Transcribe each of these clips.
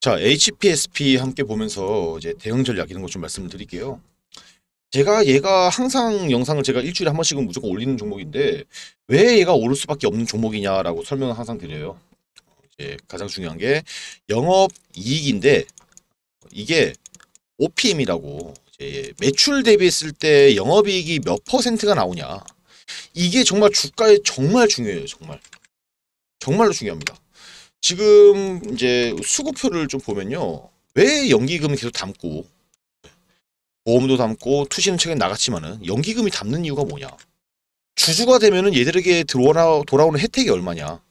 자, HPSP 함께 보면서 이제 대응 전략 이런 것 좀 말씀드릴게요. 을 제가 얘가 항상 영상을 제가 일주일에 한 번씩은 무조건 올리는 종목인데 왜 얘가 오를 수밖에 없는 종목이냐라고 설명을 항상 드려요. 이제 가장 중요한 게 영업 이익인데 이게 OPM이라고 매출 대비했을 때 영업 이익이 몇 퍼센트가 나오냐 이게 정말 주가에 정말 중요해요 정말 정말로 중요합니다. 지금 이제 수급표를 좀 보면요. 왜 연기금은 계속 담고 보험도 담고 투시는 최근 나갔지만은 연기금이 담는 이유가 뭐냐? 주주가 되면은 얘들에게 들어오나 돌아오는 혜택이 얼마냐?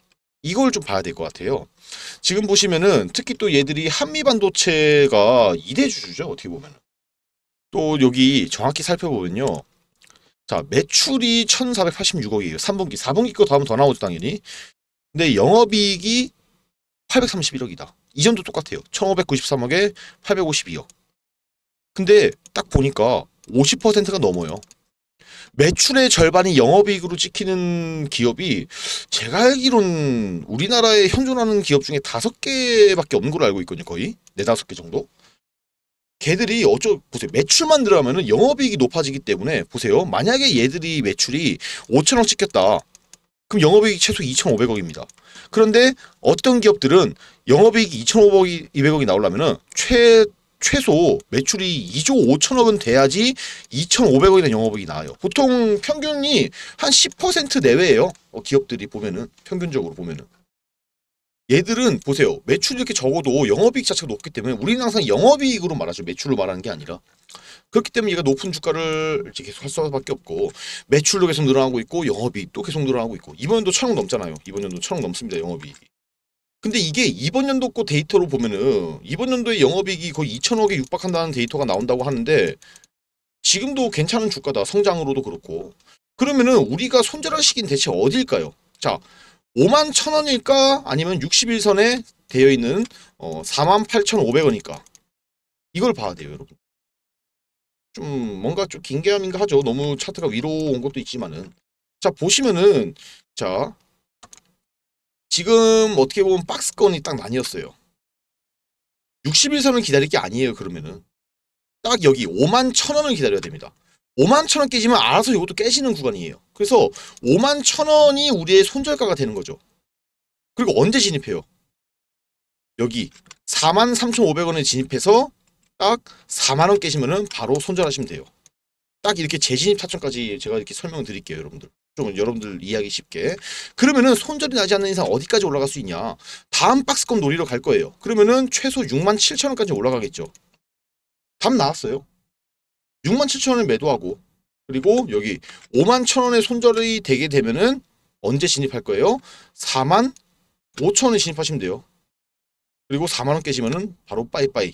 이걸 좀 봐야 될 것 같아요. 지금 보시면은 특히 또 얘들이 한미반도체가 2대 주주죠. 어떻게 보면은. 또 여기 정확히 살펴보면요. 자, 매출이 1486억이에요. 3분기, 4분기 거 다음 더 나오죠, 당연히. 근데 영업이익이 831억이다. 이전도 똑같아요. 1593억에 852억. 근데 딱 보니까 50%가 넘어요. 매출의 절반이 영업이익으로 찍히는 기업이 제가 알기론 우리나라에 현존하는 기업 중에 다섯 개밖에 없는 걸로 알고 있거든요. 거의 네다섯 개 정도. 걔들이 어쩌 보세요 매출만 들어가면은 영업이익이 높아지기 때문에 보세요 만약에 얘들이 매출이 5천억 찍혔다 그럼 영업이익이 최소 2,500억입니다. 그런데 어떤 기업들은 영업이익이 2,500억이 나오려면 최 최소 매출이 2조 5천억은 돼야지 2,500억이 된 영업이익이 나와요. 보통 평균이 한 10% 내외예요. 어, 기업들이 보면은 평균적으로 보면은 얘들은 보세요. 매출이 이렇게 적어도 영업이익 자체가 높기 때문에 우리는 항상 영업이익으로 말하죠. 매출로 말하는 게 아니라 그렇기 때문에 얘가 높은 주가를 계속 할 수밖에 없고 매출도 계속 늘어나고 있고 영업이익도 계속 늘어나고 있고 이번 연도 천억 넘잖아요. 이번 연도 천억 넘습니다. 영업이익. 근데 이게 이번 연도 거 데이터로 보면은 이번 연도에 영업이익이 거의 2천억에 육박한다는 데이터가 나온다고 하는데 지금도 괜찮은 주가다. 성장으로도 그렇고. 그러면은 우리가 손절할 시기는 대체 어딜까요? 자, 5만 1천원일까? 아니면 61선에 되어 있는 어, 4만 8천5백0원일까 이걸 봐야 돼요, 여러분. 좀 뭔가 좀 긴게함인가 하죠. 너무 차트가 위로 온 것도 있지만은 자 보시면은 자 지금 어떻게 보면 박스권이 딱 나뉘었어요. 60일선을 기다릴 게 아니에요. 그러면은 딱 여기 5만 0 원을 기다려야 됩니다. 5만 0원 깨지면 알아서 이것도 깨지는 구간이에요. 그래서 5만 0 원이 우리의 손절가가 되는 거죠. 그리고 언제 진입해요? 여기 4만 3,500원에 진입해서 딱 4만원 깨시면은 바로 손절하시면 돼요. 딱 이렇게 재진입 타천까지 제가 이렇게 설명을 드릴게요, 여러분들. 좀 여러분들 이해하기 쉽게. 그러면은 손절이 나지 않는 이상 어디까지 올라갈 수 있냐? 다음 박스권 놀이로 갈 거예요. 그러면은 최소 6만 7천 원까지 올라가겠죠. 답 나왔어요. 6만 7천 원을 매도하고 그리고 여기 5만 1천 원에 손절이 되게 되면은 언제 진입할 거예요? 4만 5천 원에 진입하시면 돼요. 그리고 4만 원깨시면은 바로 빠이빠이.